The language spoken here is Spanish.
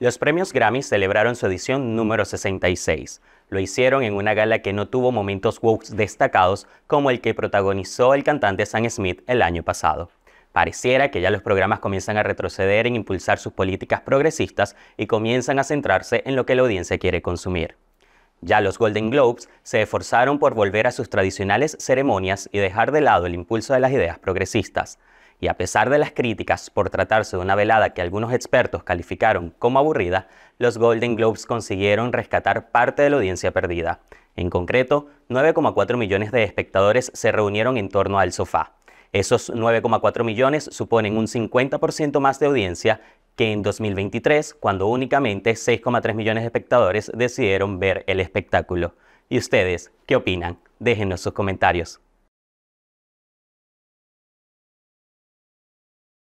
Los premios Grammy celebraron su edición número 66. Lo hicieron en una gala que no tuvo momentos woke destacados como el que protagonizó el cantante Sam Smith el año pasado. Pareciera que ya los programas comienzan a retroceder en impulsar sus políticas progresistas y comienzan a centrarse en lo que la audiencia quiere consumir. Ya los Golden Globes se esforzaron por volver a sus tradicionales ceremonias y dejar de lado el impulso de las ideas progresistas y a pesar de las críticas por tratarse de una velada que algunos expertos calificaron como aburrida, los Golden Globes consiguieron rescatar parte de la audiencia perdida. En concreto, 9,4 millones de espectadores se reunieron en torno al sofá. Esos 9,4 millones suponen un 50% más de audiencia que en 2023, cuando únicamente 6,3 millones de espectadores decidieron ver el espectáculo. ¿Y ustedes qué opinan? Déjenos sus comentarios.